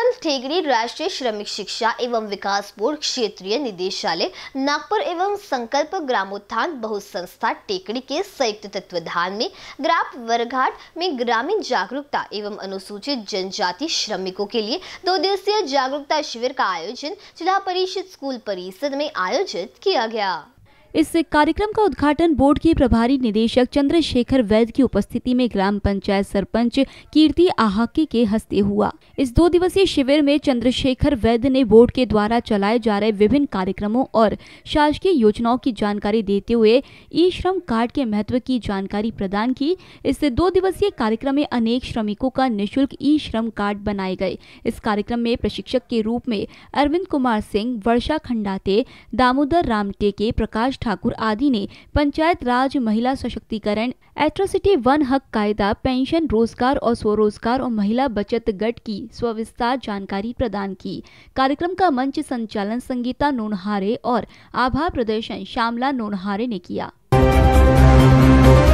संपन्न ठेगड़ी राष्ट्रीय श्रमिक शिक्षा एवं विकास बोर्ड क्षेत्रीय निदेशालय नागपुर एवं संकल्प ग्रामोत्थान बहु संस्था टेकड़ी के संयुक्त तत्वाधान में ग्राम वरघाट में ग्रामीण जागरूकता एवं अनुसूचित जनजाति श्रमिकों के लिए दो दिवसीय जागरूकता शिविर का आयोजन जिला परिषद स्कूल परिसर में आयोजित किया गया इस कार्यक्रम का उद्घाटन बोर्ड के प्रभारी निदेशक चंद्रशेखर वैद की उपस्थिति में ग्राम पंचायत सरपंच कीर्ति आहाके के हस्ते हुआ इस दो दिवसीय शिविर में चंद्रशेखर वैद ने बोर्ड के द्वारा चलाए जा रहे विभिन्न कार्यक्रमों और शासकीय योजनाओं की जानकारी देते हुए ई श्रम कार्ड के महत्व की जानकारी प्रदान की इस दो दिवसीय कार्यक्रम में अनेक श्रमिकों का निःशुल्क ई श्रम कार्ड बनाए गए इस कार्यक्रम में प्रशिक्षक के रूप में अरविंद कुमार सिंह वर्षा खंडाते दामोदर रामटेके प्रकाश ठाकुर आदि ने पंचायत राज महिला सशक्तिकरण एट्रोसिटी वन हक कायदा पेंशन रोजगार और स्वरोजगार और महिला बचत गट की स्विस्तार जानकारी प्रदान की कार्यक्रम का मंच संचालन संगीता नोनहारे और आभा प्रदर्शन श्यामला नोनहारे ने किया